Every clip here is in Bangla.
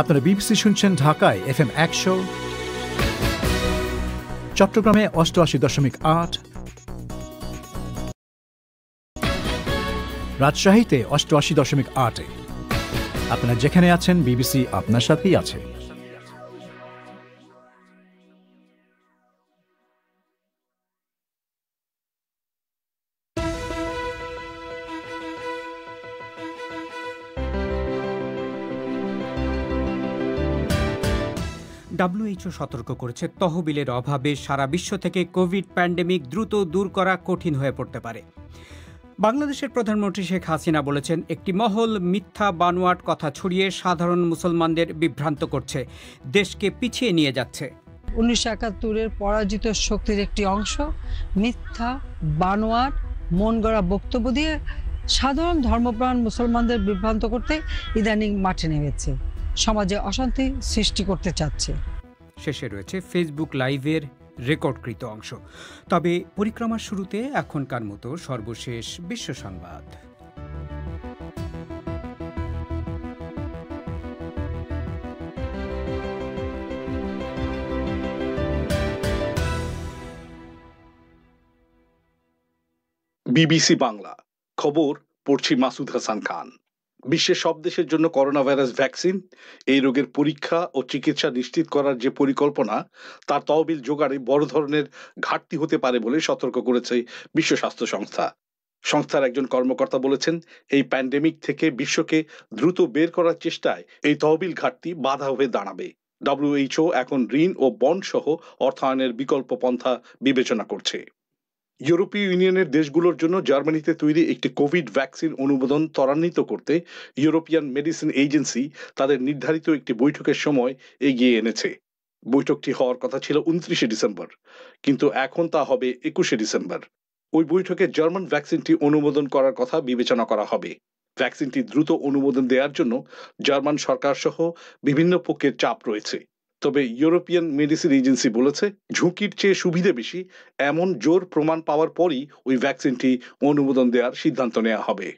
আপনারা বিবিসি শুনছেন ঢাকায় এফ এম একশো চট্টগ্রামে অষ্টআশি দশমিক আট রাজশাহীতে অষ্টআশি দশমিক আটে আপনারা যেখানে আছেন বিবিসি আপনার সাথেই আছে ডাব্লিউএইচও সতর্ক করেছে তহবিলের অভাবে সারা বিশ্ব থেকে কোভিড প্যান্ডেমিক দ্রুত দূর করা কঠিন হয়ে পড়তে পারে বাংলাদেশের প্রধানমন্ত্রী শেখ হাসিনা বলেছেন একটি মহল মিথ্যা বানোয়াট কথা ছড়িয়ে সাধারণ মুসলমানদের বিভ্রান্ত করছে দেশকে পিছিয়ে নিয়ে যাচ্ছে উনিশশো একাত্তরের পরাজিত শক্তির একটি অংশ মিথ্যা বানোয়াট মন গড়া বক্তব্য দিয়ে সাধারণ ধর্মপ্রাণ মুসলমানদের বিভ্রান্ত করতে ইদানিং মাঠে নেমেছে সমাজে অশান্তি সৃষ্টি করতে চাচ্ছে শেষে রয়েছে ফেসবুক লাইভের রেকর্ডকৃত অংশ তবে পরিক্রমার শুরুতে এখনকার মতো সর্বশেষ বিশ্ব সংবাদ বিবিসি বাংলা খবর পড়ছি মাসুদ হাসান খান বিশ্বের সব দেশের জন্য করোনা ভাইরাস ভ্যাকসিন এই রোগের পরীক্ষা ও চিকিৎসা নিশ্চিত করার যে পরিকল্পনা তার তহবিল জোগাড়ে বড় ধরনের ঘাটতি হতে পারে বলে সতর্ক করেছে বিশ্ব স্বাস্থ্য সংস্থা সংস্থার একজন কর্মকর্তা বলেছেন এই প্যান্ডেমিক থেকে বিশ্বকে দ্রুত বের করার চেষ্টায় এই তহবিল ঘাটতি বাধা হয়ে দাঁড়াবে ডব্লিউএইচও এখন ঋণ ও বন্ড সহ অর্থায়নের বিকল্প পন্থা বিবেচনা করছে ইউরোপীয় ইউনিয়নের দেশগুলোর জন্য জার্মানিতে তৈরি একটি কোভিড ভ্যাকসিন অনুমোদন ত্বরান্বিত করতে ইউরোপিয়ান মেডিসিন এজেন্সি তাদের নির্ধারিত একটি বৈঠকের সময় এগিয়ে এনেছে বৈঠকটি হওয়ার কথা ছিল উনত্রিশে ডিসেম্বর কিন্তু এখন তা হবে একুশে ডিসেম্বর ওই বৈঠকে জার্মান ভ্যাকসিনটি অনুমোদন করার কথা বিবেচনা করা হবে ভ্যাকসিনটি দ্রুত অনুমোদন দেওয়ার জন্য জার্মান সরকার সহ বিভিন্ন পক্ষের চাপ রয়েছে তবে ইউরোপিয়ান মেডিসিন এজেন্সি বলেছে ঝুঁকির চেয়ে সুবিধে বেশি এমন জোর প্রমাণ পাওয়ার পরই ওই ভ্যাকসিনটি অনুমোদন দেওয়ার সিদ্ধান্ত নেওয়া হবে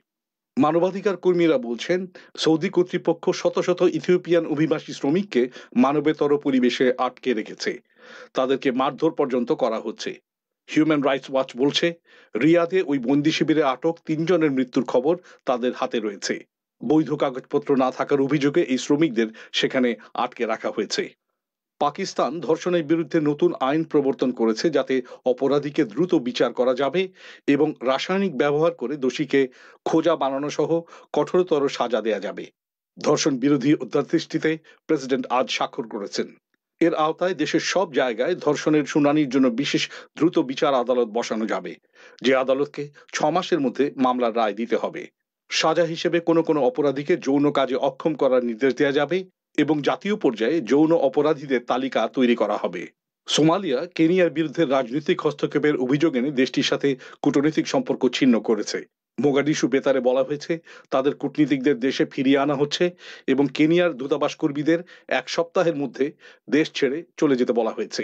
মানবাধিকার কর্মীরা বলছেন সৌদি কর্তৃপক্ষ শত শত ইথিওপিয়ান অভিবাসী শ্রমিককে মানবেতর পরিবেশে আটকে রেখেছে তাদেরকে মারধর পর্যন্ত করা হচ্ছে হিউম্যান রাইটস ওয়াচ বলছে রিয়াদে ওই বন্দি শিবিরে আটক তিনজনের মৃত্যুর খবর তাদের হাতে রয়েছে বৈধ কাগজপত্র না থাকার অভিযোগে এই শ্রমিকদের সেখানে আটকে রাখা হয়েছে পাকিস্তান ধর্ষণের বিরুদ্ধে নতুন আইন প্রবর্তন করেছে যাতে অপরাধীকে দ্রুত বিচার করা যাবে এবং রাসায়নিক ব্যবহার করে দোষীকে খোঁজা বানানো সহ কঠোরতর সাজা দেয়া যাবে ধর্ষণ বিরোধী অধ্যাদেশটিতে প্রেসিডেন্ট আজ স্বাক্ষর করেছেন এর আওতায় দেশের সব জায়গায় ধর্ষণের শুনানির জন্য বিশেষ দ্রুত বিচার আদালত বসানো যাবে যে আদালতকে ছ মাসের মধ্যে মামলার রায় দিতে হবে সাজা হিসেবে কোনো কোনো অপরাধীকে যৌন কাজে অক্ষম করার নির্দেশ দেওয়া যাবে এবং জাতীয় পর্যায়ে যৌন অপরাধীদের তালিকা তৈরি করা হবে সোমালিয়া কেনিয়ার বিরুদ্ধে রাজনৈতিক হস্তক্ষেপের অভিযোগ এনে দেশটির সাথে কূটনৈতিক সম্পর্ক ছিন্ন করেছে মোগাডিসু বেতারে বলা হয়েছে তাদের কূটনীতিকদের দেশে ফিরিয়ে আনা হচ্ছে এবং কেনিয়ার দূতাবাস কর্মীদের এক সপ্তাহের মধ্যে দেশ ছেড়ে চলে যেতে বলা হয়েছে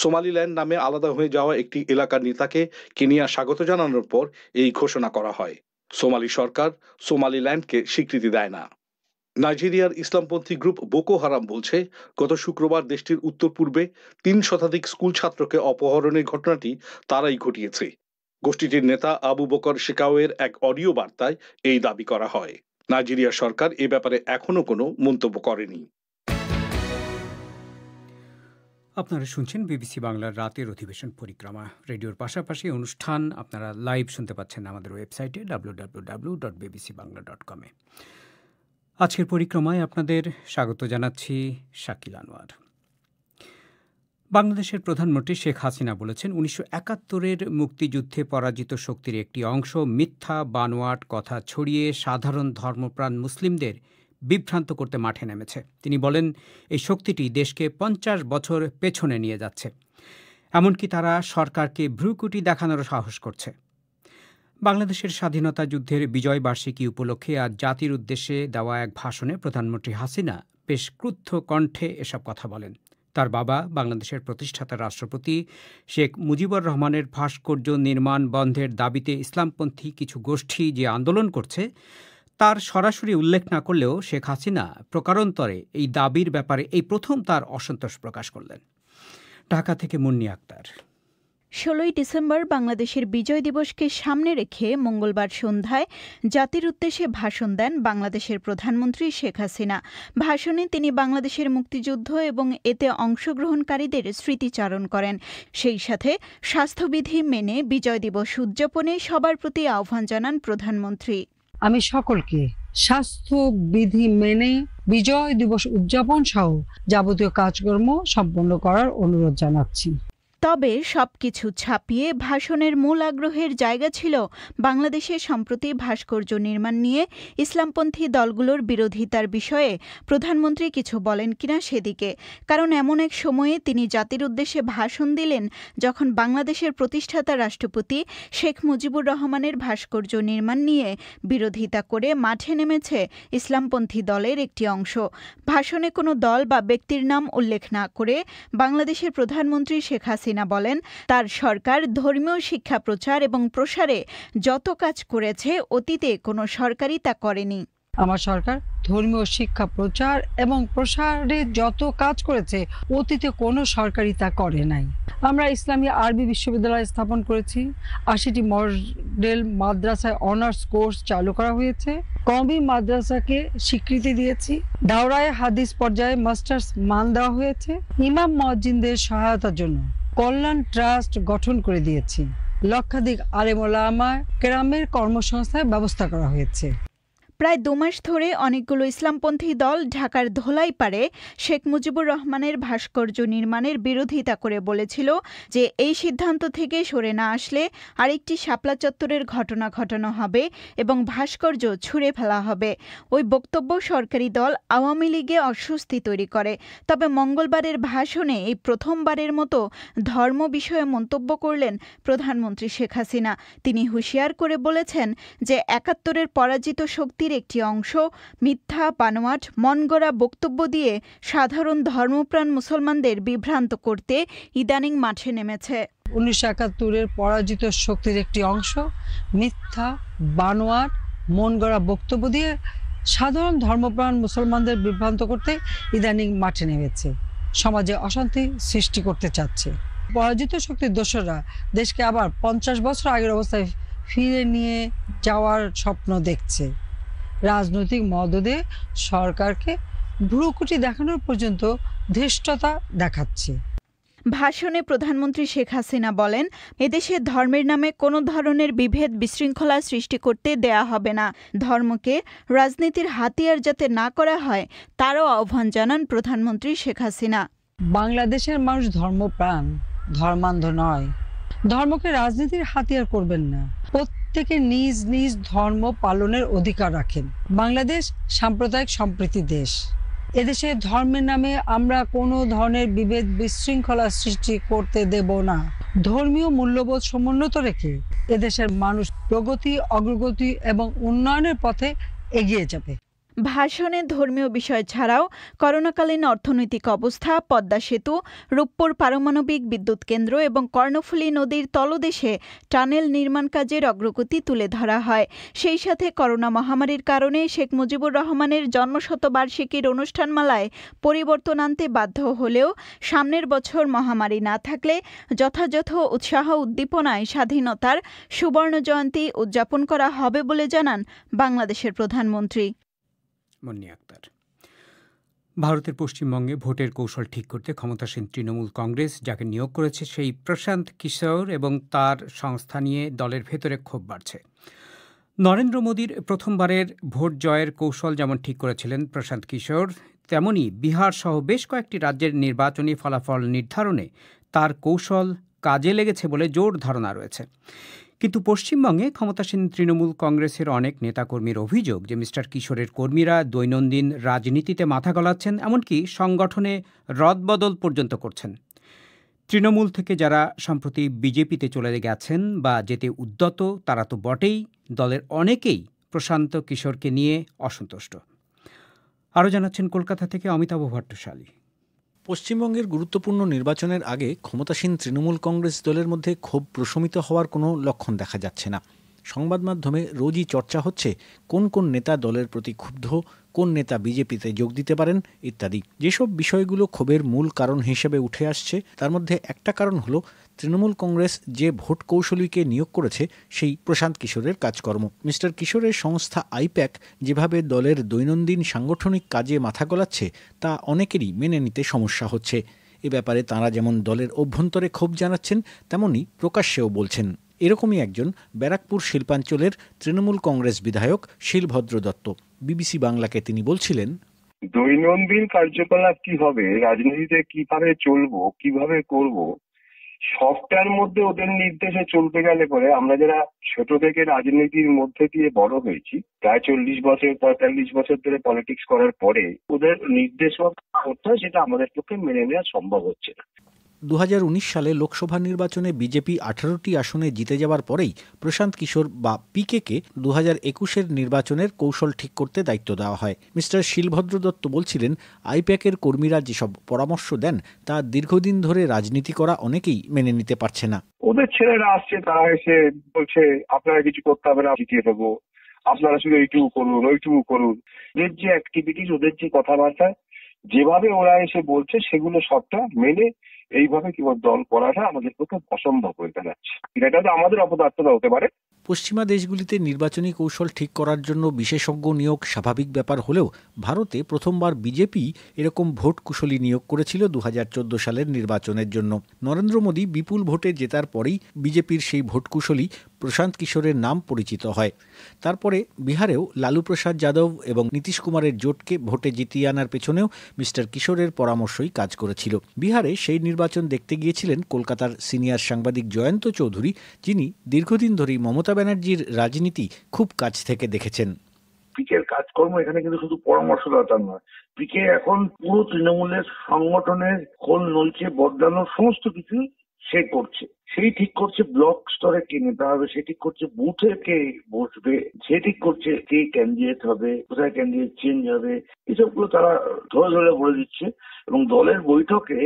সোমালিল্যান্ড নামে আলাদা হয়ে যাওয়া একটি এলাকার নেতাকে কেনিয়া স্বাগত জানানোর পর এই ঘোষণা করা হয় সোমালি সরকার সোমালিল্যান্ডকে স্বীকৃতি দেয় না নাইজেরিয়ার ইসলামপন্থী গ্রুপ বোকো হারাম বলছে গত শুক্রবার দেশটির উত্তর পূর্বে তিন শতাধিক স্কুল ছাত্রকে অপহরণের ঘটনাটি তারাই ঘটিয়েছে গোষ্ঠীটির নেতা আবু বকর শেকাওয়ের এক অডিও বার্তায় এই দাবি করা হয় নাইজেরিয়া সরকার এ ব্যাপারে এখনও কোনো মন্তব্য করেনি আপনারা শুনছেন বিবিসি বাংলার রাতের অধিবেশন পরিক্রমা রেডিওর পাশাপাশি অনুষ্ঠান আপনারা লাইভ শুনতে পাচ্ছেন আমাদের ওয়েবসাইটে W W W dot BBC Bangla dot কমে আজকের পরিক্রমায় আপনাদের স্বাগত জানাচ্ছি শাকিল আনোয়ার বাংলাদেশের প্রধানমন্ত্রী শেখ হাসিনা বলেছেন উনিশশো একাত্তরের মুক্তিযুদ্ধে পরাজিত শক্তির একটি অংশ মিথ্যা বানোয়াট কথা ছড়িয়ে সাধারণ ধর্মপ্রাণ মুসলিমদের বিভ্রান্ত করতে মাঠে নেমেছে তিনি বলেন এই শক্তিটি দেশকে পঞ্চাশ বছর পেছনে নিয়ে যাচ্ছে এমনকি তারা সরকারকে ভ্রুকুটি দেখানোর সাহস করছে বাংলাদেশের স্বাধীনতা যুদ্ধের বিজয় বার্ষিকী উপলক্ষে আজ জাতির উদ্দেশ্যে দেওয়া এক ভাষণে প্রধানমন্ত্রী হাসিনা বেশ ক্রুদ্ধ কণ্ঠে এসব কথা বলেন তার বাবা বাংলাদেশের প্রতিষ্ঠাতা রাষ্ট্রপতি শেখ মুজিবুর রহমানের ভাস্কর্য নির্মাণ বন্ধের দাবিতে ইসলামপন্থী কিছু গোষ্ঠী যে আন্দোলন করছে তার সরাসরি উল্লেখ না করলেও শেখ হাসিনা প্রকারান্তরে এই দাবির ব্যাপারে এই প্রথম তার অসন্তোষ প্রকাশ করলেন ঢাকা থেকে মুন্নি আক্তার ষোলোই ডিসেম্বর বাংলাদেশের বিজয় দিবসকে সামনে রেখে মঙ্গলবার সন্ধ্যায় জাতির উদ্দেশ্যে ভাষণ দেন বাংলাদেশের প্রধানমন্ত্রী শেখ হাসিনা ভাষণে তিনি বাংলাদেশের মুক্তিযুদ্ধ এবং এতে অংশগ্রহণকারীদের স্মৃতিচারণ করেন সেই সাথে স্বাস্থ্যবিধি মেনে বিজয় দিবস উদযাপনে সবার প্রতি আহ্বান জানান প্রধানমন্ত্রী আমি সকলকে স্বাস্থ্যবিধি মেনে বিজয় দিবস উদযাপন সহ যাবতীয় কাজকর্ম সম্পন্ন করার অনুরোধ জানাচ্ছি তবে সবকিছু ছাপিয়ে ভাষণের মূল আগ্রহের জায়গা ছিল বাংলাদেশে সম্প্রতি ভাস্কর্য নির্মাণ নিয়ে ইসলামপন্থী দলগুলোর বিরোধিতার বিষয়ে প্রধানমন্ত্রী কিছু বলেন কিনা সেদিকে কারণ এমন এক সময়ে তিনি জাতির উদ্দেশ্যে ভাষণ দিলেন যখন বাংলাদেশের প্রতিষ্ঠাতা রাষ্ট্রপতি শেখ মুজিবুর রহমানের ভাস্কর্য নির্মাণ নিয়ে বিরোধিতা করে মাঠে নেমেছে ইসলামপন্থী দলের একটি অংশ ভাষণে কোনো দল বা ব্যক্তির নাম উল্লেখ না করে বাংলাদেশের প্রধানমন্ত্রী শেখ হাসিনা হাসিনা বলেন তার সরকার ধর্মীয় শিক্ষা প্রচার এবং প্রসারে যত কাজ করেছে অতীতে কোনো সরকারই তা করেনি আমার সরকার ধর্মীয় শিক্ষা প্রচার এবং প্রসারে যত কাজ করেছে অতীতে কোনো সরকারই তা করে নাই আমরা ইসলামী আরবি বিশ্ববিদ্যালয় স্থাপন করেছি আশিটি মডেল মাদ্রাসায় অনার্স কোর্স চালু করা হয়েছে কমি মাদ্রাসাকে স্বীকৃতি দিয়েছি দাওরায় হাদিস পর্যায়ে মাস্টার্স মান দেওয়া হয়েছে ইমাম মহাজিনদের সহায়তার জন্য কল্যাণ ট্রাস্ট গঠন করে দিয়েছি লক্ষাধিক আলেমোলামা গ্রামের কর্মসংস্থায় ব্যবস্থা করা হয়েছে প্রায় দুমাস ধরে অনেকগুলো ইসলামপন্থী দল ঢাকার ধোলাইপাড়ে শেখ মুজিবুর রহমানের ভাস্কর্য নির্মাণের বিরোধিতা করে বলেছিল যে এই সিদ্ধান্ত থেকে সরে না আসলে আরেকটি শাপলা চত্বরের ঘটনা ঘটানো হবে এবং ভাস্কর্য ছুঁড়ে ফেলা হবে ওই বক্তব্য সরকারি দল আওয়ামী লীগে অস্বস্তি তৈরি করে তবে মঙ্গলবারের ভাষণে এই প্রথমবারের মতো ধর্ম বিষয়ে মন্তব্য করলেন প্রধানমন্ত্রী শেখ হাসিনা তিনি হুঁশিয়ার করে বলেছেন যে একাত্তরের পরাজিত শক্তির বাহিনীর একটি অংশ মিথ্যা বানোয়াট মনগড়া বক্তব্য দিয়ে সাধারণ ধর্মপ্রাণ মুসলমানদের বিভ্রান্ত করতে ইদানিং মাঠে নেমেছে উনিশশো একাত্তরের পরাজিত শক্তির একটি অংশ মিথ্যা বানোয়াট মনগড়া বক্তব্য দিয়ে সাধারণ ধর্মপ্রাণ মুসলমানদের বিভ্রান্ত করতে ইদানিং মাঠে নেমেছে সমাজে অশান্তি সৃষ্টি করতে চাচ্ছে পরাজিত শক্তির দোষরা দেশকে আবার পঞ্চাশ বছর আগের অবস্থায় ফিরে নিয়ে যাওয়ার স্বপ্ন দেখছে রাজনৈতিক মদদে সরকারকে ভ্রুকুটি দেখানোর পর্যন্ত ধৃষ্টতা দেখাচ্ছে ভাষণে প্রধানমন্ত্রী শেখ হাসিনা বলেন এদেশে ধর্মের নামে কোনো ধরনের বিভেদ বিশৃঙ্খলা সৃষ্টি করতে দেয়া হবে না ধর্মকে রাজনীতির হাতিয়ার যাতে না করা হয় তারও আহ্বান জানান প্রধানমন্ত্রী শেখ হাসিনা বাংলাদেশের মানুষ ধর্মপ্রাণ ধর্মান্ধ নয় ধর্মকে রাজনীতির হাতিয়ার করবেন না প্রত্যেকে নিজ নিজ ধর্ম পালনের অধিকার রাখেন বাংলাদেশ সাম্প্রদায়িক সম্প্রীতি দেশ এদেশে ধর্মের নামে আমরা কোনো ধরনের বিভেদ বিশৃঙ্খলা সৃষ্টি করতে দেব না ধর্মীয় মূল্যবোধ সমুন্নত রেখে এদেশের মানুষ প্রগতি অগ্রগতি এবং উন্নয়নের পথে এগিয়ে যাবে ভাষণে ধর্মীয় বিষয় ছাড়াও করোনাকালীন অর্থনৈতিক অবস্থা পদ্মা সেতু রূপপুর পারমাণবিক বিদ্যুৎ কেন্দ্র এবং কর্ণফুলী নদীর তলদেশে টানেল নির্মাণ কাজের অগ্রগতি তুলে ধরা হয় সেই সাথে করোনা মহামারীর কারণে শেখ মুজিবুর রহমানের জন্মশতবার্ষিকীর অনুষ্ঠানমালায় পরিবর্তন আনতে বাধ্য হলেও সামনের বছর মহামারী না থাকলে যথাযথ উৎসাহ উদ্দীপনায় স্বাধীনতার সুবর্ণ জয়ন্তী উদযাপন করা হবে বলে জানান বাংলাদেশের প্রধানমন্ত্রী মন্নি আক্তার ভারতের পশ্চিমবঙ্গে ভোটের কৌশল ঠিক করতে ক্ষমতাসীন তৃণমূল কংগ্রেস যাকে নিয়োগ করেছে সেই প্রশান্ত কিশোর এবং তার সংস্থা নিয়ে দলের ভেতরে ক্ষোভ বাড়ছে নরেন্দ্র মোদীর প্রথমবারের ভোট জয়ের কৌশল যেমন ঠিক করেছিলেন প্রশান্ত কিশোর তেমনি বিহার সহ বেশ কয়েকটি রাজ্যের নির্বাচনী ফলাফল নির্ধারণে তার কৌশল কাজে লেগেছে বলে জোর ধারণা রয়েছে কিন্তু পশ্চিমবঙ্গে ক্ষমতাসীন তৃণমূল কংগ্রেসের অনেক নেতাকর্মীর অভিযোগ যে মিস্টার কিশোরের কর্মীরা দৈনন্দিন রাজনীতিতে মাথা গলাচ্ছেন এমনকি সংগঠনে রদবদল পর্যন্ত করছেন তৃণমূল থেকে যারা সম্প্রতি বিজেপিতে চলে গেছেন বা যেতে উদ্যত তারা তো বটেই দলের অনেকেই প্রশান্ত কিশোরকে নিয়ে অসন্তুষ্ট আরও জানাচ্ছেন কলকাতা থেকে অমিতাভ ভট্টশালী পশ্চিমবঙ্গের গুরুত্বপূর্ণ নির্বাচনের আগে ক্ষমতাসীন তৃণমূল কংগ্রেস দলের মধ্যে ক্ষোভ প্রশমিত হওয়ার কোনো লক্ষণ দেখা যাচ্ছে না সংবাদ মাধ্যমে রোজই চর্চা হচ্ছে কোন কোন নেতা দলের প্রতি ক্ষুব্ধ কোন নেতা বিজেপিতে যোগ দিতে পারেন ইত্যাদি যেসব বিষয়গুলো ক্ষোভের মূল কারণ হিসেবে উঠে আসছে তার মধ্যে একটা কারণ হলো তৃণমূল কংগ্রেস যে ভোট কৌশলীকে নিয়োগ করেছে সেই প্রশান্ত কিশোরের কাজকর্ম মিস্টার কিশোরের সংস্থা আইপ্যাক যেভাবে দলের দৈনন্দিন সাংগঠনিক কাজে মাথা গলাচ্ছে তা অনেকেরই মেনে নিতে সমস্যা হচ্ছে এ ব্যাপারে তাঁরা যেমন দলের অভ্যন্তরে ক্ষোভ জানাচ্ছেন তেমনি প্রকাশ্যেও বলছেন এরকমই একজন ব্যারাকপুর শিল্পাঞ্চলের তৃণমূল কংগ্রেস বিধায়ক শিলভদ্র দত্ত বিবিসি বাংলাকে তিনি বলছিলেন দৈনন্দিন কার্যকলাপ কি হবে রাজনীতিতে কিভাবে চলবো কিভাবে করব সবটার মধ্যে ওদের নির্দেশে চলতে গেলে পরে আমরা যারা ছোট থেকে রাজনীতির মধ্যে দিয়ে বড় হয়েছি প্রায় চল্লিশ বছর পঁয়তাল্লিশ বছর ধরে পলিটিক্স করার পরে ওদের নির্দেশক করতে হয় সেটা আমাদের পক্ষে মেনে নেওয়া সম্ভব হচ্ছে না উনিশ সালে লোকসভা নির্বাচনে বিজেপি আঠারোটি আসনে জিতে যাওয়ার পরেই প্রশান্ত কিশোর বা কে দু হাজার একুশের নির্বাচনের কৌশল ঠিক করতে দায়িত্ব দেওয়া হয় মিস্টার শিলভদ্র দত্ত বলছিলেন আইপ্যাকের কর্মীরা যেসব পরামর্শ দেন তা দীর্ঘদিন ধরে রাজনীতি করা অনেকেই মেনে নিতে পারছে না ওদের ছেলেরা আসছে তারা এসে বলছে আপনারা কিছু করতে হবে না জিতিয়ে দেবো আপনারা শুধু এইটুকু করুন ওইটুকু করুন এর যে অ্যাক্টিভিটিস ওদের যে কথাবার্তা যেভাবে ওরা এসে বলছে সেগুলো সবটা মেনে এইভাবে কি দল করাটা আমাদের পক্ষে অসম্ভব হয়ে দাঁড়াচ্ছে এটা তো আমাদের অপদার্থতা হতে পারে পশ্চিমা দেশগুলিতে নির্বাচনী কৌশল ঠিক করার জন্য বিশেষজ্ঞ নিয়োগ স্বাভাবিক ব্যাপার হলেও ভারতে প্রথমবার বিজেপি এরকম ভোট কুশলী নিয়োগ করেছিল দু সালের নির্বাচনের জন্য নরেন্দ্র মোদী বিপুল ভোটে জেতার পরেই বিজেপির সেই ভোট কুশলী প্রশান্ত কিশোরের নাম পরিচিত হয় তারপরে বিহারেও লালু প্রসাদ যাদব এবং নীতিশ কুমারের জোটকে ভোটে জিতিয়ে আনার পেছনেও মিস্টার কিশোরের পরামর্শই কাজ করেছিল বিহারে সেই নির্বাচন দেখতে গিয়েছিলেন কলকাতার সিনিয়র সাংবাদিক জয়ন্ত চৌধুরী যিনি দীর্ঘদিন ধরেই মমতা ব্যানার্জির রাজনীতি খুব কাছ থেকে দেখেছেন পিকের কাজকর্ম এখানে কিন্তু শুধু পরামর্শদাতা নয় পিকে এখন পুরো তৃণমূলের সংগঠনের খোল নলছে বদলানোর সমস্ত কিছু সে করছে সেই ঠিক করছে ব্লক স্তরে কে নেতা হবে সে ঠিক করছে বুথে কে বসবে সে ঠিক করছে কে ক্যান্ডিডেট হবে কোথায় ক্যান্ডিডেট চেঞ্জ হবে এসবগুলো তারা ধরে ধরে বলে দিচ্ছে এবং দলের বৈঠকে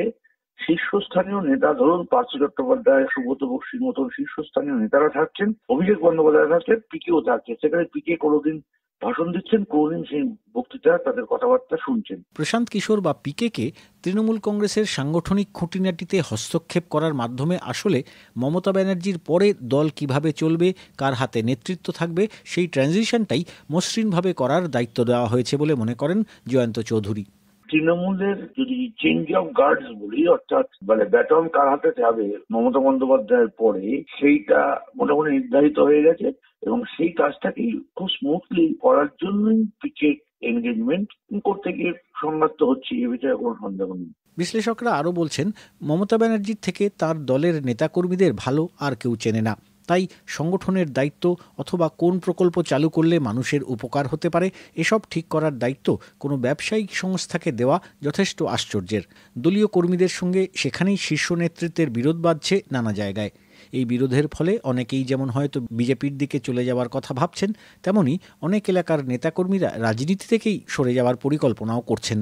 শীর্ষস্থানীয় নেতা ধরুন পার্থ চট্টোপাধ্যায় সুব্রত বক্সির মতন শীর্ষস্থানীয় নেতারা থাকছেন অভিষেক বন্দ্যোপাধ্যায় থাকছেন পিকেও থাকছে সেখানে পিকে কোনোদিন ভাষণ দিচ্ছেন কোনদিন সেই বক্তৃতা তাদের কথাবার্তা শুনছেন প্রশান্ত কিশোর বা পিকেকে তৃণমূল কংগ্রেসের সাংগঠনিক খুঁটিনাটিতে হস্তক্ষেপ করার মাধ্যমে আসলে মমতা ব্যানার্জির পরে দল কিভাবে চলবে কার হাতে নেতৃত্ব থাকবে সেই ট্রানজিশনটাই মসৃণভাবে করার দায়িত্ব দেওয়া হয়েছে বলে মনে করেন জয়ন্ত চৌধুরী তৃণমূলের যদি চেঞ্জ অফ গার্ডস বলি অর্থাৎ মানে ব্যাটন কার হাতে যাবে মমতা বন্দ্যোপাধ্যায়ের পরে সেইটা মোটামুটি নির্ধারিত হয়ে গেছে এবং সেই কাজটাকেই খুব স্মুথলি করার জন্যই পিচের এনগেজমেন্ট করতে গিয়ে সংঘাত তো হচ্ছে এ বিষয়ে কোনো সন্দেহ নেই বিশ্লেষকরা আরও বলছেন মমতা ব্যানার্জির থেকে তার দলের নেতাকর্মীদের ভালো আর কেউ চেনে না তাই সংগঠনের দায়িত্ব অথবা কোন প্রকল্প চালু করলে মানুষের উপকার হতে পারে এসব ঠিক করার দায়িত্ব কোনো ব্যবসায়িক সংস্থাকে দেওয়া যথেষ্ট আশ্চর্যের দলীয় কর্মীদের সঙ্গে সেখানেই শীর্ষ নেতৃত্বের বিরোধ বাঁধছে নানা জায়গায় এই বিরোধের ফলে অনেকেই যেমন হয়তো বিজেপির দিকে চলে যাওয়ার কথা ভাবছেন তেমনি অনেক এলাকার নেতাকর্মীরা রাজনীতি থেকেই সরে যাওয়ার পরিকল্পনাও করছেন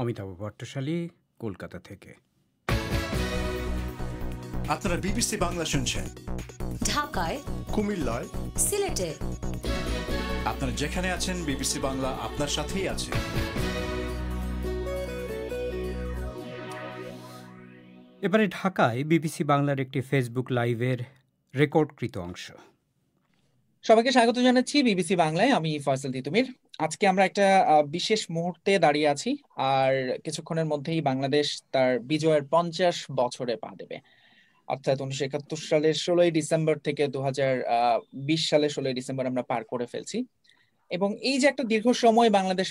অমিতাভ ভট্টশালী কলকাতা থেকে আপনারা বিবিসি বাংলা শুনছেন ঢাকায় কুমিল্লায় সিলেটে আপনারা যেখানে আছেন বিবিসি বাংলা আপনার সাথেই আছে এবারে ঢাকায় বিবিসি বাংলার একটি ফেসবুক লাইভের রেকর্ডকৃত অংশ সবাইকে স্বাগত জানাচ্ছি বিবিসি বাংলায় আমি ফয়সাল তিতুমির আজকে আমরা একটা বিশেষ মুহূর্তে দাঁড়িয়ে আছি আর কিছুক্ষণের মধ্যেই বাংলাদেশ তার বিজয়ের পঞ্চাশ বছরে পা দেবে অর্থাৎ উনিশশো একাত্তর সালের ষোলোই ডিসেম্বর থেকে দু বিশ সালের ষোলোই ডিসেম্বর আমরা পার করে ফেলছি এবং এই যে একটা দীর্ঘ সময় বাংলাদেশ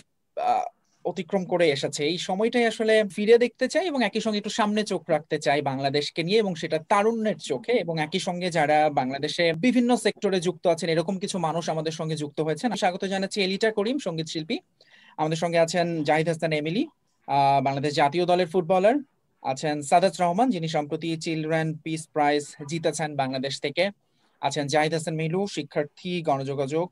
অতিক্রম করে এসেছে এই সময়টাই আসলে ফিরে দেখতে চাই এবং একই সঙ্গে একটু সামনে চোখ রাখতে চাই বাংলাদেশকে নিয়ে এবং সেটা তারুণ্যের চোখে এবং একই সঙ্গে যারা বাংলাদেশে বিভিন্ন সেক্টরে যুক্ত আছেন এরকম কিছু মানুষ আমাদের সঙ্গে যুক্ত হয়েছেন স্বাগত জানাচ্ছি এলিটা করিম সঙ্গীত শিল্পী আমাদের সঙ্গে আছেন জাহিদ হাসান এমিলি বাংলাদেশ জাতীয় দলের ফুটবলার আছেন সাদাত রহমান যিনি সম্প্রতি চিলড্রেন পিস প্রাইজ জিতেছেন বাংলাদেশ থেকে আছেন জাহিদ হাসান মিলু শিক্ষার্থী গণযোগাযোগ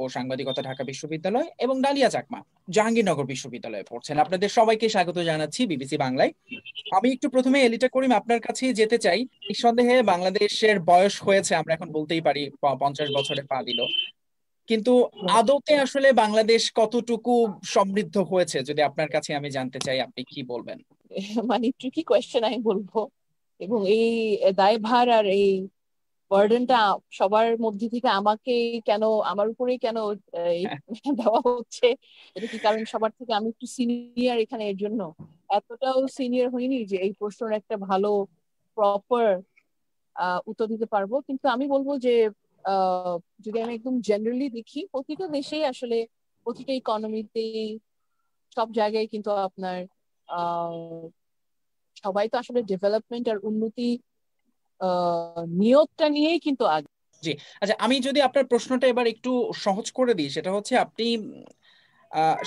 ও সাংবাদিকতা ঢাকা বিশ্ববিদ্যালয় এবং ডালিয়া চাকমা জাহাঙ্গীরনগর বিশ্ববিদ্যালয়ে পড়ছেন আপনাদের সবাইকে স্বাগত জানাচ্ছি বিবিসি বাংলায় আমি একটু প্রথমে এলিটা করিম আপনার কাছে যেতে চাই নিঃসন্দেহে বাংলাদেশের বয়স হয়েছে আমরা এখন বলতেই পারি পঞ্চাশ বছরে পা দিল কিন্তু আদতে আসলে বাংলাদেশ কতটুকু সমৃদ্ধ হয়েছে যদি আপনার কাছে আমি জানতে চাই আপনি কি বলবেন মানে ট্রিকি কোয়েশ্চেন আমি বলবো এবং এই দায়ভার আর এই বার্ডেনটা সবার মধ্যে থেকে আমাকে কেন আমার উপরেই কেন হ্যাঁ। দেওয়া হচ্ছে এটা কি কারণ সবার থেকে আমি একটু সিনিয়র এখানে এর জন্য এতটাও সিনিয়র হইনি যে এই প্রশ্নের একটা ভালো প্রপার উত্তর দিতে পারবো কিন্তু আমি বলবো যে যদি আমি একদম জেনারেলি দেখি প্রতিটা দেশেই আসলে প্রতিটা ইকোনমিতে সব জায়গায় কিন্তু আপনার সবাই তো আসলে ডেভেলপমেন্ট আর উন্নতি নিয়োগটা নিয়েই কিন্তু আগে জি আচ্ছা আমি যদি আপনার প্রশ্নটা এবার একটু সহজ করে দিই সেটা হচ্ছে আপনি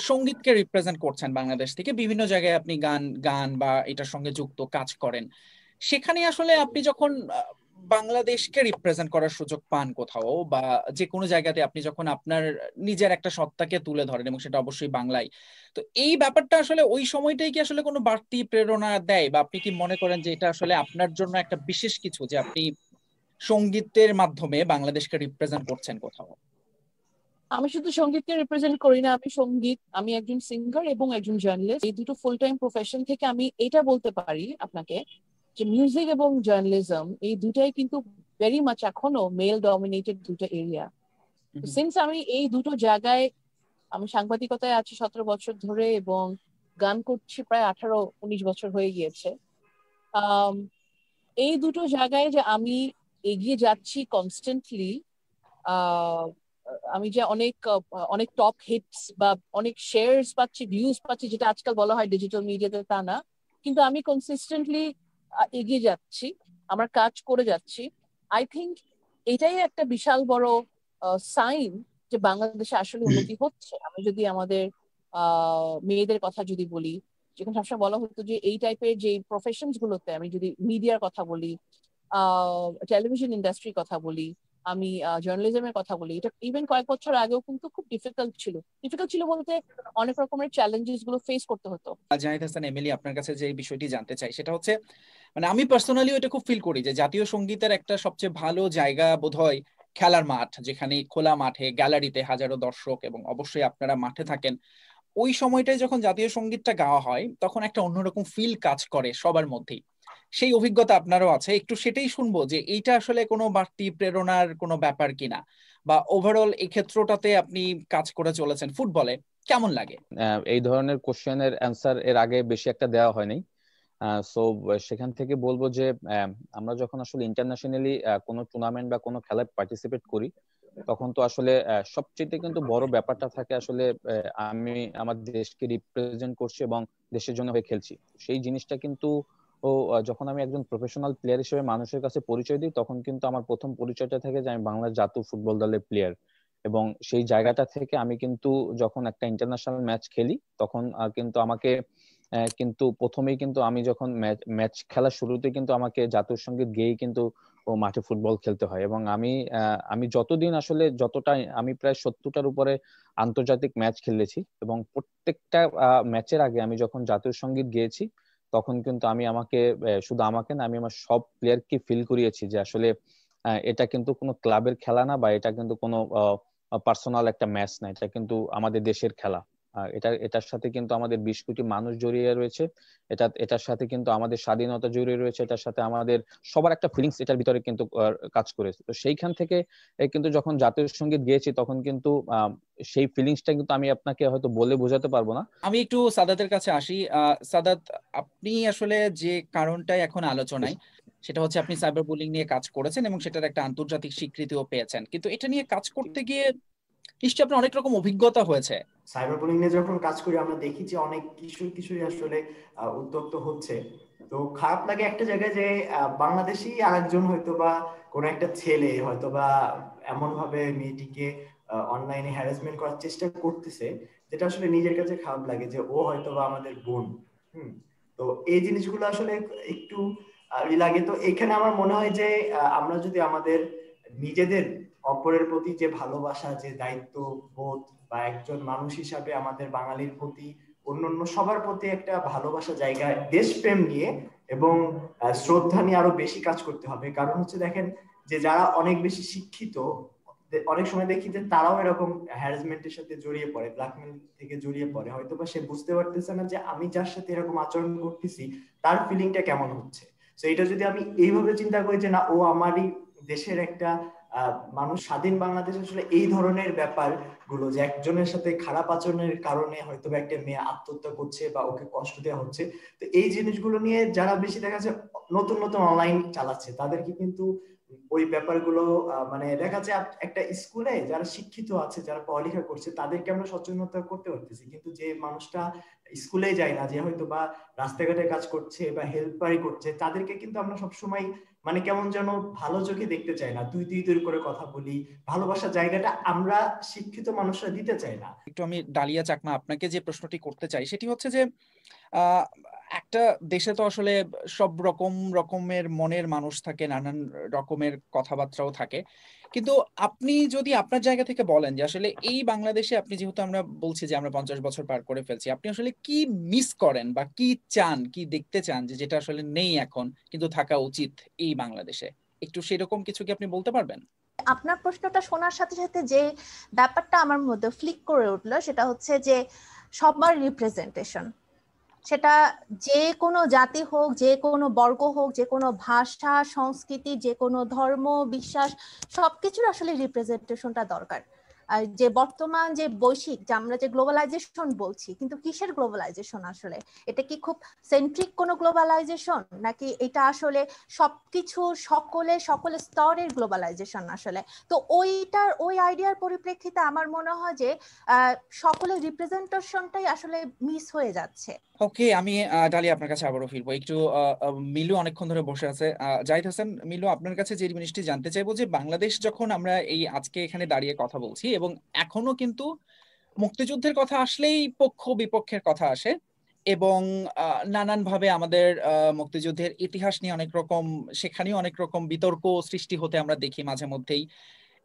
সঙ্গীতকে রিপ্রেজেন্ট করছেন বাংলাদেশ থেকে বিভিন্ন জায়গায় আপনি গান গান বা এটার সঙ্গে যুক্ত কাজ করেন সেখানে আসলে আপনি যখন বাংলাদেশকে রিপ্রেজেন্ট করার সুযোগ পান কোথাও বা যে কোনো জায়গাতে আপনি যখন আপনার নিজের একটা সত্তাকে তুলে ধরেন এবং সেটা অবশ্যই বাংলায় তো এই ব্যাপারটা আসলে ওই সময়টাই কি আসলে কোনো বাড়তি প্রেরণা দেয় বা আপনি কি মনে করেন যে এটা আসলে আপনার জন্য একটা বিশেষ কিছু যে আপনি সঙ্গীতের মাধ্যমে বাংলাদেশকে রিপ্রেজেন্ট করছেন কোথাও আমি শুধু সঙ্গীতকে রিপ্রেজেন্ট করি না আমি সঙ্গীত আমি একজন সিঙ্গার এবং একজন জার্নালিস্ট এই দুটো ফুল টাইম প্রফেশন থেকে আমি এটা বলতে পারি আপনাকে যে মিউজিক এবং জার্নালিজম এই দুটাই কিন্তু ভেরি মাচ এখনো মেল ডমিনেটেড দুটো এরিয়া সিন্স আমি এই দুটো জায়গায় আমি সাংবাদিকতায় আছি সতেরো বছর ধরে এবং গান করছি প্রায় আঠারো উনিশ বছর হয়ে গিয়েছে এই দুটো জায়গায় যে আমি এগিয়ে যাচ্ছি কনস্ট্যান্টলি আমি যে অনেক অনেক টপ হিটস বা অনেক শেয়ার পাচ্ছি ভিউজ পাচ্ছি যেটা আজকাল বলা হয় ডিজিটাল মিডিয়াতে তা না কিন্তু আমি কনসিস্টেন্টলি এগিয়ে যাচ্ছি আমরা কাজ করে যাচ্ছি আই থিঙ্ক এটাই একটা বিশাল বড় সাইন যে বাংলাদেশে আসলে উন্নতি হচ্ছে আমি যদি আমাদের মেয়েদের কথা যদি বলি যেখানে সবসময় বলা হতো যে এই টাইপের যে প্রফেশন গুলোতে আমি যদি মিডিয়ার কথা বলি টেলিভিশন ইন্ডাস্ট্রির কথা বলি আমি জার্নালিজমের কথা বলি এটা ইভেন কয়েক বছর আগেও কিন্তু খুব ডিফিকাল্ট ছিল ডিফিকাল্ট ছিল বলতে অনেক রকমের চ্যালেঞ্জেস গুলো ফেস করতে হতো জাহিদ হাসান এমএলই আপনার কাছে যে বিষয়টি জানতে চাই সেটা হচ্ছে মানে আমি পার্সোনালি এটা খুব ফিল করি যে জাতীয় সঙ্গীতের একটা সবচেয়ে ভালো জায়গা বোধহয় খেলার মাঠ যেখানে খোলা মাঠে গ্যালারিতে হাজারো দর্শক এবং অবশ্যই আপনারা মাঠে থাকেন ওই সময়টায় যখন জাতীয় সঙ্গীতটা গাওয়া হয় তখন একটা অন্যরকম ফিল কাজ করে সবার মধ্যেই সেই অভিজ্ঞতা আপনারও আছে একটু সেটাই শুনবো যে এইটা আসলে কোনো বাড়তি প্রেরণার কোনো ব্যাপার কিনা বা ওভারঅল এই ক্ষেত্রটাতে আপনি কাজ করে চলেছেন ফুটবলে কেমন লাগে এই ধরনের কোশ্চেনের অ্যান্সার এর আগে বেশি একটা দেওয়া হয়নি সো সেখান থেকে বলবো যে আমরা যখন আসলে ইন্টারন্যাশনালি কোনো টুর্নামেন্ট বা কোনো খেলায় পার্টিসিপেট করি তখন তো আসলে সবচেয়ে কিন্তু বড় ব্যাপারটা থাকে আসলে আমি আমার দেশকে রিপ্রেজেন্ট করছি এবং দেশের জন্য হয়ে খেলছি সেই জিনিসটা কিন্তু ও যখন আমি একজন প্রফেশনাল প্লেয়ার হিসেবে মানুষের কাছে পরিচয় দিই তখন কিন্তু আমার প্রথম পরিচয়টা থাকে যে আমি বাংলার জাতীয় ফুটবল দলের প্লেয়ার এবং সেই জায়গাটা থেকে আমি কিন্তু যখন একটা ইন্টারন্যাশনাল ম্যাচ খেলি তখন কিন্তু আমাকে কিন্তু প্রথমেই কিন্তু আমি যখন ম্যাচ খেলা শুরুতে কিন্তু আমাকে জাতীয় সঙ্গীত গেয়েই কিন্তু ও মাঠে ফুটবল খেলতে হয় এবং আমি আমি যতদিন আসলে যতটা আমি প্রায় সত্তরটার উপরে আন্তর্জাতিক ম্যাচ খেলেছি এবং প্রত্যেকটা ম্যাচের আগে আমি যখন জাতীয় সঙ্গীত গেয়েছি তখন কিন্তু আমি আমাকে শুধু আমাকে না আমি আমার সব প্লেয়ারকে ফিল করিয়েছি যে আসলে এটা কিন্তু কোনো ক্লাবের খেলা না বা এটা কিন্তু কোনো পার্সোনাল একটা ম্যাচ না এটা কিন্তু আমাদের দেশের খেলা আর এটা এটার সাথে কিন্তু আমাদের বিশ কোটি মানুষ জড়িয়ে রয়েছে এটা এটার সাথে কিন্তু আমাদের স্বাধীনতা জড়িয়ে রয়েছে এটার সাথে আমাদের সবার একটা ফিলিংস এটার ভিতরে কিন্তু কাজ করেছে তো সেইখান থেকে কিন্তু যখন জাতীয় সঙ্গীত গিয়েছি তখন কিন্তু সেই ফিলিংসটা কিন্তু আমি আপনাকে হয়তো বলে বোঝাতে পারবো না আমি একটু সাদাতের কাছে আসি সাদাত আপনি আসলে যে কারণটাই এখন আলোচনায় সেটা হচ্ছে আপনি সাইবার বুলিং নিয়ে কাজ করেছেন এবং সেটার একটা আন্তর্জাতিক স্বীকৃতিও পেয়েছেন কিন্তু এটা নিয়ে কাজ করতে গিয়ে নিশ্চয়ই আপনার অনেক রকম অভিজ্ঞতা হয়েছে সাইবার বুলিং নিয়ে যখন কাজ করি আমরা দেখি যে অনেক কিছু কিছু আসলে উদ্যোক্ত হচ্ছে তো খারাপ লাগে একটা জায়গায় যে বাংলাদেশি আরেকজন হয়তো বা কোন একটা ছেলে হয়তো বা এমন ভাবে মেয়েটিকে অনলাইনে হ্যারাসমেন্ট করার চেষ্টা করতেছে যেটা আসলে নিজের কাছে খারাপ লাগে যে ও হয়তো বা আমাদের বোন হুম তো এই জিনিসগুলো আসলে একটু লাগে তো এখানে আমার মনে হয় যে আমরা যদি আমাদের নিজেদের অপরের প্রতি যে ভালোবাসা যে দায়িত্ব বোধ বা একজন মানুষ হিসাবে আমাদের বাঙালির প্রতি অন্যান্য সবার প্রতি একটা ভালোবাসা জায়গা দেশপ্রেম নিয়ে এবং শ্রদ্ধা নিয়ে আরো বেশি কাজ করতে হবে কারণ হচ্ছে দেখেন যে যারা অনেক বেশি শিক্ষিত অনেক সময় দেখি যে তারাও এরকম হ্যারাসমেন্টের সাথে জড়িয়ে পড়ে ব্ল্যাকমেল থেকে জড়িয়ে পড়ে হয়তো বা সে বুঝতে পারতেছে না যে আমি যার সাথে এরকম আচরণ করতেছি তার ফিলিংটা কেমন হচ্ছে তো এটা যদি আমি এইভাবে চিন্তা করি যে না ও আমারই দেশের একটা মানুষ স্বাধীন বাংলাদেশ আসলে এই ধরনের ব্যাপার গুলো যে একজনের সাথে খারাপ আচরণের কারণে হয়তো একটা মেয়ে আত্মহত্যা করছে বা ওকে কষ্ট দেওয়া হচ্ছে তো এই জিনিসগুলো নিয়ে যারা বেশি দেখা যাচ্ছে নতুন নতুন অনলাইন চালাচ্ছে তাদেরকে কিন্তু ওই ব্যাপারগুলো মানে দেখা যায় একটা স্কুলে যারা শিক্ষিত আছে যারা পড়ালেখা করছে তাদেরকে আমরা সচেতনতা করতে পারতেছি কিন্তু যে মানুষটা স্কুলে যায় না যে হয়তো বা রাস্তাঘাটে কাজ করছে বা হেল্পারি করছে তাদেরকে কিন্তু আমরা সবসময় মানে কেমন যেন ভালো চোখে দেখতে চাই না তুই তুই তুই করে কথা বলি ভালোবাসার জায়গাটা আমরা শিক্ষিত মানুষরা দিতে চাই না একটু আমি ডালিয়া চাকমা আপনাকে যে প্রশ্নটি করতে চাই সেটি হচ্ছে যে একটা দেশে তো আসলে সব রকম রকমের মনের মানুষ থাকে নানান রকমের কথাবার্তাও থাকে কিন্তু আপনি যদি আপনার জায়গা থেকে বলেন যে আসলে এই বাংলাদেশে আপনি যেহেতু আমরা বলছি যে আমরা পঞ্চাশ বছর পার করে ফেলছি আপনি আসলে কি মিস করেন বা কি চান কি দেখতে চান যে যেটা আসলে নেই এখন কিন্তু থাকা উচিত এই বাংলাদেশে একটু সেরকম কিছু কি আপনি বলতে পারবেন আপনার প্রশ্নটা শোনার সাথে সাথে যে ব্যাপারটা আমার মধ্যে ফ্লিক করে উঠলো সেটা হচ্ছে যে সবার রিপ্রেজেন্টেশন সেটা যে কোনো জাতি হোক যে কোনো বর্গ হোক যে কোনো ভাষা সংস্কৃতি যে কোনো ধর্ম বিশ্বাস সবকিছুর আসলে রিপ্রেজেন্টেশনটা দরকার যে বর্তমান যে বৈশ্বিক যে আমরা যে গ্লোবালাইজেশন বলছি কিন্তু কিসের গ্লোবালাইজেশন আসলে এটা কি খুব সেন্ট্রিক কোনো গ্লোবালাইজেশন নাকি এটা আসলে সবকিছু সকলে সকল স্তরের গ্লোবালাইজেশন আসলে তো ওইটার ওই আইডিয়ার পরিপ্রেক্ষিতে আমার মনে হয় যে সকলের রিপ্রেজেন্টেশনটাই আসলে মিস হয়ে যাচ্ছে ওকে আমি ডালি আপনার কাছে আবারও ফিরবো একটু মিলু অনেকক্ষণ ধরে বসে আছে জাহিদ হোসেন মিলু আপনার কাছে যে জিনিসটি জানতে চাইবো যে বাংলাদেশ যখন আমরা এই আজকে এখানে দাঁড়িয়ে কথা বলছি এবং এখনো কিন্তু মুক্তিযুদ্ধের কথা আসলেই পক্ষ বিপক্ষের কথা আসে এবং নানানভাবে আমাদের মুক্তিযুদ্ধের ইতিহাস নিয়ে অনেক রকম সেখানেও অনেক রকম বিতর্ক সৃষ্টি হতে আমরা দেখি মাঝে মধ্যেই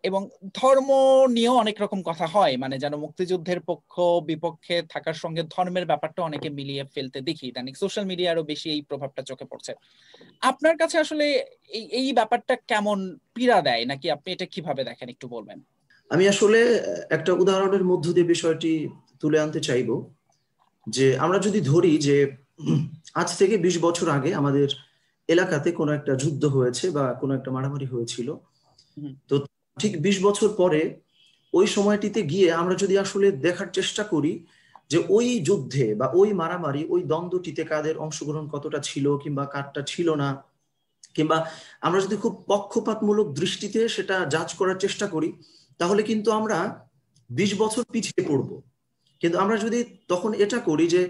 এবং ধর্ম নিয়েও অনেক রকম কথা হয় মানে যেন মুক্তিযুদ্ধের পক্ষ বিপক্ষে থাকার সঙ্গে ধর্মের ব্যাপারটা অনেকে মিলিয়ে ফেলতে দেখি সোশ্যাল মিডিয়া আরো বেশি এই প্রভাবটা চোখে পড়ছে আপনার কাছে আসলে এই এই ব্যাপারটা কেমন পীড়া দেয় নাকি আপনি এটা কিভাবে দেখেন একটু বলবেন আমি আসলে একটা উদাহরণের মধ্য দিয়ে বিষয়টি তুলে আনতে চাইব যে আমরা যদি ধরি যে আজ থেকে ২০ বছর আগে আমাদের এলাকাতে কোনো একটা যুদ্ধ হয়েছে বা কোনো একটা মারামারি হয়েছিল তো ঠিক ২০ বছর পরে ওই সময়টিতে গিয়ে আমরা যদি আসলে দেখার চেষ্টা করি যে ওই যুদ্ধে বা ওই মারামারি ওই দ্বন্দ্বটিতে কাদের অংশগ্রহণ কতটা ছিল কিংবা কারটা ছিল না কিংবা আমরা যদি খুব পক্ষপাতমূলক দৃষ্টিতে সেটা জাজ করার চেষ্টা করি তাহলে কিন্তু আমরা বিশ বছর পিছিয়ে পড়ব কিন্তু আমরা যদি তখন এটা করি যে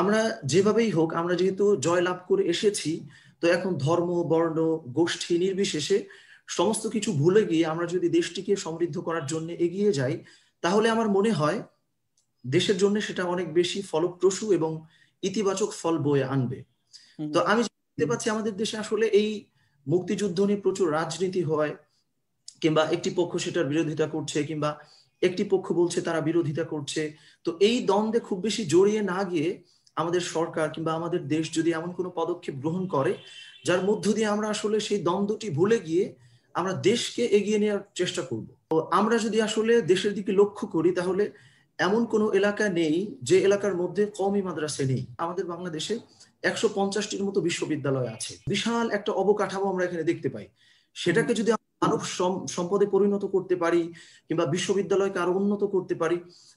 আমরা যেভাবেই হোক আমরা যেহেতু জয়লাভ করে এসেছি তো এখন ধর্ম বর্ণ গোষ্ঠী নির্বিশেষে সমস্ত কিছু ভুলে গিয়ে আমরা যদি দেশটিকে সমৃদ্ধ করার জন্য এগিয়ে যাই তাহলে আমার মনে হয় দেশের জন্য সেটা অনেক বেশি ফলপ্রসূ এবং ইতিবাচক ফল বয়ে আনবে তো আমি দেখতে পাচ্ছি আমাদের দেশে আসলে এই মুক্তিযুদ্ধ নিয়ে প্রচুর রাজনীতি হয় কিংবা একটি পক্ষ সেটার বিরোধিতা করছে কিংবা একটি পক্ষ বলছে তারা বিরোধিতা করছে তো এই দ্বন্দ্বে খুব বেশি জড়িয়ে না গিয়ে আমাদের সরকার কিংবা আমাদের দেশ যদি এমন কোনো পদক্ষেপ গ্রহণ করে যার মধ্য দিয়ে আমরা আসলে সেই দ্বন্দ্বটি ভুলে গিয়ে আমরা দেশকে এগিয়ে নেওয়ার চেষ্টা করব তো আমরা যদি আসলে দেশের দিকে লক্ষ্য করি তাহলে এমন কোনো এলাকা নেই যে এলাকার মধ্যে কমই মাদ্রাসা নেই আমাদের বাংলাদেশে একশো পঞ্চাশটির মতো বিশ্ববিদ্যালয় আছে বিশাল একটা অবকাঠামো আমরা এখানে দেখতে পাই সেটাকে যদি মানব সম্পদে পরিণত করতে পারি কিংবা বিশ্ববিদ্যালয়কে আরো উন্নত করতে পারি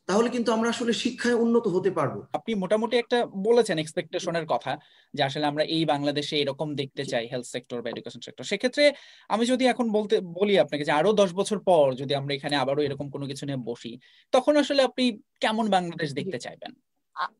তাহলে কিন্তু আমরা আসলে শিক্ষায় উন্নত হতে পারবো আপনি মোটামুটি একটা বলেছেন এক্সপেকটেশনের কথা যে আসলে আমরা এই বাংলাদেশে এরকম দেখতে চাই হেলথ সেক্টর বা এডুকেশন সেক্টর সেক্ষেত্রে আমি যদি এখন বলতে বলি আপনাকে যে আরো দশ বছর পর যদি আমরা এখানে আবারও এরকম কোনো কিছু নিয়ে বসি তখন আসলে আপনি কেমন বাংলাদেশ দেখতে চাইবেন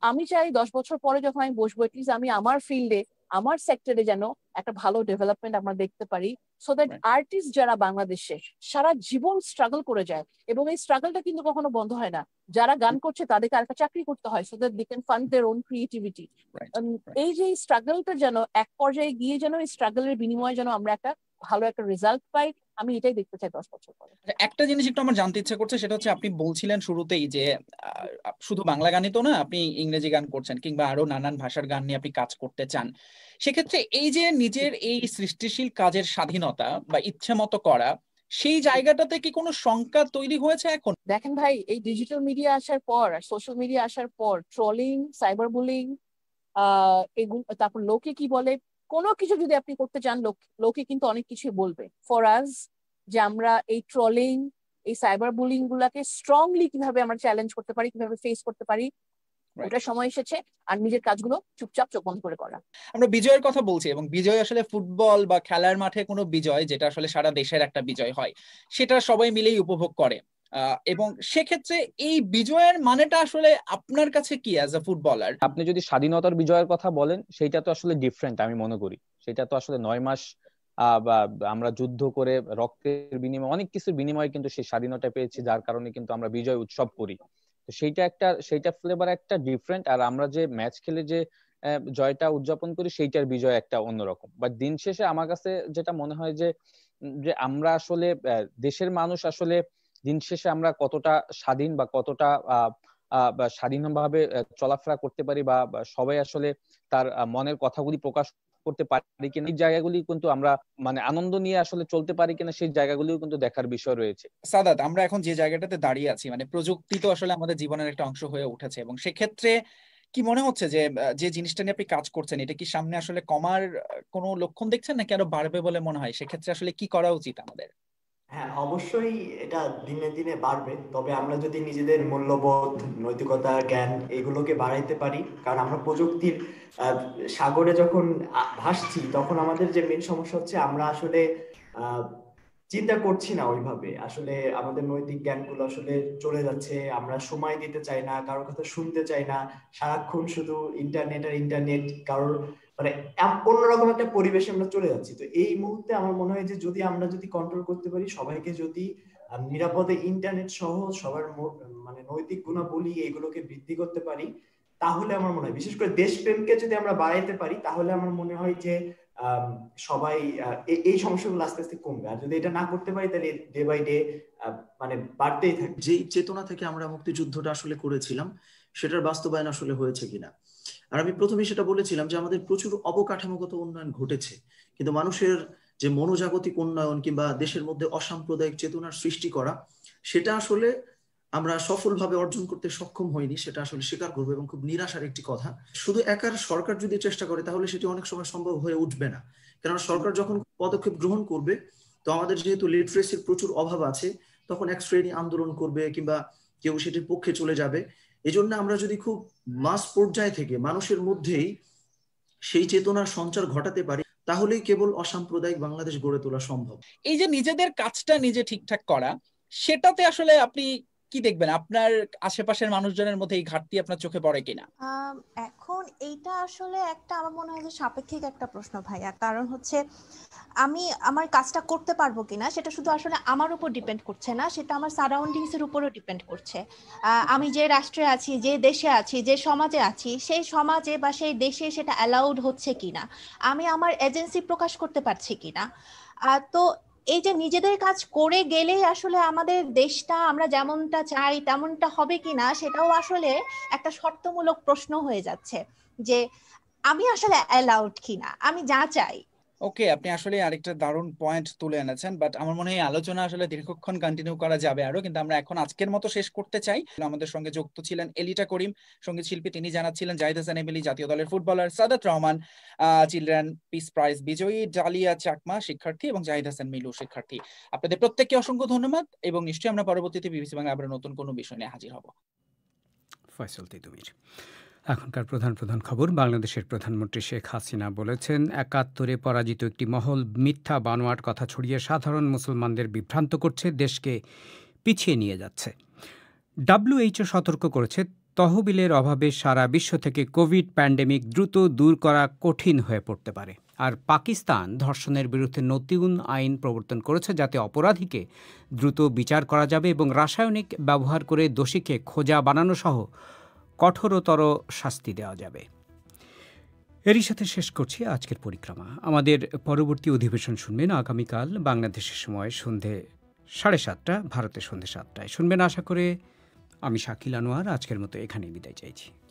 আমি চাই দশ বছর পরে যখন আমি বসবো আমি আমার ফিল্ডে আমার সেক্টরে যেন একটা ভালো ডেভেলপমেন্ট আমরা দেখতে পারি সো দ্যাট আর্টিস্ট যারা বাংলাদেশে সারা জীবন স্ট্রাগল করে যায় এবং এই স্ট্রাগলটা কিন্তু কখনো বন্ধ হয় না যারা গান করছে তাদেরকে আরেকটা চাকরি করতে হয় so that they can fund their own creativity এই যে স্ট্রাগলটা যেন এক পর্যায়ে গিয়ে যেন এই স্ট্রাগলের বিনিময়ে যেন আমরা একটা ভালো একটা রেজাল্ট পাই আমি এটাই দেখতে চাই দশ বছর পরে আচ্ছা, একটা জিনিস একটু আমার জানতে ইচ্ছে করছে সেটা হচ্ছে আপনি বলছিলেন শুরুতেই যে শুধু বাংলা গানই তো না আপনি ইংরেজি গান করছেন কিংবা আরো নানান ভাষার গান নিয়ে আপনি কাজ করতে চান সেক্ষেত্রে এই যে নিজের এই সৃষ্টিশীল কাজের স্বাধীনতা বা ইচ্ছে মতো করা সেই জায়গাটাতে কি কোনো শঙ্কা তৈরি হয়েছে এখন দেখেন ভাই এই ডিজিটাল মিডিয়া আসার পর আর সোশ্যাল মিডিয়া আসার পর ট্রলিং সাইবার বুলিং তারপর লোকে কি বলে কোনো কিছু যদি আপনি করতে চান লোকে কিন্তু অনেক কিছু বলবে ফর আজ যে আমরা এই ট্রলিং এই সাইবার বুলিং গুলাকে স্ট্রংলি কিভাবে আমরা চ্যালেঞ্জ করতে পারি কিভাবে ফেস করতে পারি ওটা সময় এসেছে আর নিজের কাজগুলো চুপচাপ চোখ বন্ধ করে করা আমরা বিজয়ের কথা বলছি এবং বিজয় আসলে ফুটবল বা খেলার মাঠে কোনো বিজয় যেটা আসলে সারা দেশের একটা বিজয় হয় সেটা সবাই মিলেই উপভোগ করে এবং সেক্ষেত্রে এই বিজয়ের মানেটা আসলে আপনার কাছে কি অ্যাজ আ ফুটবলার আপনি যদি স্বাধীনতার বিজয়ের কথা বলেন সেটা তো আসলে ডিফারেন্ট আমি মনে করি সেটা তো আসলে নয় মাস আমরা যুদ্ধ করে রক্তের বিনিময়ে অনেক কিছুর বিনিময়ে কিন্তু সেই স্বাধীনতা পেয়েছি যার কারণে কিন্তু আমরা বিজয় উৎসব করি তো সেইটা একটা সেইটা ফ্লেভার একটা ডিফারেন্ট আর আমরা যে ম্যাচ খেলে যে জয়টা উদযাপন করি সেইটার বিজয় একটা অন্যরকম বাট দিন শেষে আমার কাছে যেটা মনে হয় যে যে আমরা আসলে দেশের মানুষ আসলে দিন শেষে আমরা কতটা স্বাধীন বা কতটা স্বাধীনভাবে চলাফেরা করতে পারি বা সবাই আসলে তার মনের কথাগুলি প্রকাশ করতে পারি কিনা এই জায়গাগুলি কিন্তু আমরা মানে আনন্দ নিয়ে আসলে চলতে পারি কিনা সেই জায়গাগুলিও কিন্তু দেখার বিষয় রয়েছে সাদাত আমরা এখন যে জায়গাটাতে দাঁড়িয়ে আছি মানে প্রযুক্তি তো আসলে আমাদের জীবনের একটা অংশ হয়ে উঠেছে এবং সেক্ষেত্রে কি মনে হচ্ছে যে যে জিনিসটা নিয়ে আপনি কাজ করছেন এটা কি সামনে আসলে কমার কোনো লক্ষণ দেখছেন নাকি আরো বাড়বে বলে মনে হয় সেক্ষেত্রে আসলে কি করা উচিত আমাদের হ্যাঁ অবশ্যই এটা দিনে দিনে বাড়বে তবে আমরা যদি নিজেদের মূল্যবোধ নৈতিকতা জ্ঞান এগুলোকে বাড়াইতে পারি কারণ আমরা প্রযুক্তির সাগরে যখন ভাসছি তখন আমাদের যে মেন সমস্যা হচ্ছে আমরা আসলে চিন্তা করছি না ওইভাবে আসলে আমাদের নৈতিক জ্ঞানগুলো আসলে চলে যাচ্ছে আমরা সময় দিতে চাই না কারোর কথা শুনতে চাই না সারাক্ষণ শুধু ইন্টারনেট আর ইন্টারনেট কারোর মানে অন্যরকম একটা পরিবেশে আমরা চলে যাচ্ছি তো এই মুহূর্তে আমার মনে হয় যে যদি আমরা যদি কন্ট্রোল করতে পারি সবাইকে যদি নিরাপদে ইন্টারনেট সহ সবার মানে নৈতিক গুণাবলী এগুলোকে বৃদ্ধি করতে পারি তাহলে আমার মনে হয় বিশেষ করে দেশপ্রেমকে যদি আমরা বাড়াইতে পারি তাহলে আমার মনে হয় যে সবাই এই সমস্যাগুলো আস্তে আস্তে কমবে আর যদি এটা না করতে পারি তাহলে ডে বাই ডে মানে বাড়তেই থাকবে যে চেতনা থেকে আমরা মুক্তিযুদ্ধটা আসলে করেছিলাম সেটার বাস্তবায়ন আসলে হয়েছে কিনা আর আমি প্রথমে সেটা বলেছিলাম যে আমাদের প্রচুর অবকাঠামোগত উন্নয়ন ঘটেছে কিন্তু মানুষের যে মনোজাগতিক উন্নয়ন কিংবা দেশের মধ্যে অসাম্প্রদায়িক চেতনার সৃষ্টি করা সেটা আসলে আমরা সফলভাবে অর্জন করতে সক্ষম হইনি সেটা আসলে স্বীকার করবো এবং খুব নিরাশার একটি কথা শুধু একার সরকার যদি চেষ্টা করে তাহলে সেটি অনেক সময় সম্ভব হয়ে উঠবে না কেননা সরকার যখন পদক্ষেপ গ্রহণ করবে তো আমাদের যেহেতু লিটারেসির প্রচুর অভাব আছে তখন এক শ্রেণী আন্দোলন করবে কিংবা কেউ সেটির পক্ষে চলে যাবে এই জন্য আমরা যদি খুব মাস পর্যায় থেকে মানুষের মধ্যেই সেই চেতনার সঞ্চার ঘটাতে পারি তাহলেই কেবল অসাম্প্রদায়িক বাংলাদেশ গড়ে তোলা সম্ভব এই যে নিজেদের কাজটা নিজে ঠিকঠাক করা সেটাতে আসলে আপনি কি দেখবেন আপনার আশেপাশের মানুষজনের মধ্যে এই ঘাটতি আপনার চোখে পড়ে কিনা এখন এইটা আসলে একটা আমার মনে হয় যে সাপেক্ষিক একটা প্রশ্ন ভাইয়া কারণ হচ্ছে আমি আমার কাজটা করতে পারবো কিনা সেটা শুধু আসলে আমার উপর ডিপেন্ড করছে না সেটা আমার সারাউন্ডিংস এর উপরও ডিপেন্ড করছে আমি যে রাষ্ট্রে আছি যে দেশে আছি যে সমাজে আছি সেই সমাজে বা সেই দেশে সেটা অ্যালাউড হচ্ছে কিনা আমি আমার এজেন্সি প্রকাশ করতে পারছি কিনা তো এই যে নিজেদের কাজ করে গেলেই আসলে আমাদের দেশটা আমরা যেমনটা চাই তেমনটা হবে কিনা সেটাও আসলে একটা শর্তমূলক প্রশ্ন হয়ে যাচ্ছে যে আমি আসলে অ্যালাউড কিনা আমি যা চাই ওকে আপনি আসলে আরেকটা দারুণ পয়েন্ট তুলে এনেছেন বাট আমার মনে হয় আলোচনা আসলে দীর্ঘক্ষণ কন্টিনিউ করা যাবে আরো কিন্তু আমরা এখন আজকের মতো শেষ করতে চাই আমাদের সঙ্গে যুক্ত ছিলেন এলিটা করিম সঙ্গীত শিল্পী তিনি জানাচ্ছিলেন জাহিদ হাসান এমিলি জাতীয় দলের footballer Sadat Rahman children peace prize বিজয়ী ডালিয়া চাকমা শিক্ষার্থী এবং জাহিদ হাসান মিলু শিক্ষার্থী আপনাদের প্রত্যেককে অসংখ্য ধন্যবাদ এবং নিশ্চয়ই আমরা পরবর্তীতে বিবিসি বাংলা আবার নতুন কোনো বিষয় নিয়ে হাজির হব ফয়সল তিতুমির এখনকার প্রধান প্রধান খবর বাংলাদেশের প্রধানমন্ত্রী শেখ হাসিনা বলেছেন একাত্তরে পরাজিত একটি মহল মিথ্যা বানোয়াট কথা ছড়িয়ে সাধারণ মুসলমানদের বিভ্রান্ত করছে দেশকে পিছিয়ে নিয়ে যাচ্ছে ডাব্লিউএইচও সতর্ক করেছে তহবিলের অভাবে সারা বিশ্ব থেকে কোভিড প্যান্ডেমিক দ্রুত দূর করা কঠিন হয়ে পড়তে পারে আর পাকিস্তান ধর্ষণের বিরুদ্ধে নতুন আইন প্রবর্তন করেছে যাতে অপরাধীকে দ্রুত বিচার করা যাবে এবং রাসায়নিক ব্যবহার করে দোষীকে খোঁজা বানানো সহ কঠোরতর শাস্তি দেওয়া যাবে এরই সাথে শেষ করছি আজকের পরিক্রমা আমাদের পরবর্তী অধিবেশন শুনবেন আগামীকাল বাংলাদেশের সময় সন্ধে সাড়ে সাতটা ভারতে সন্ধে সাতটায় শুনবেন আশা করে আমি শাকিল আনোয়ার আজকের মতো এখানেই বিদায় চাইছি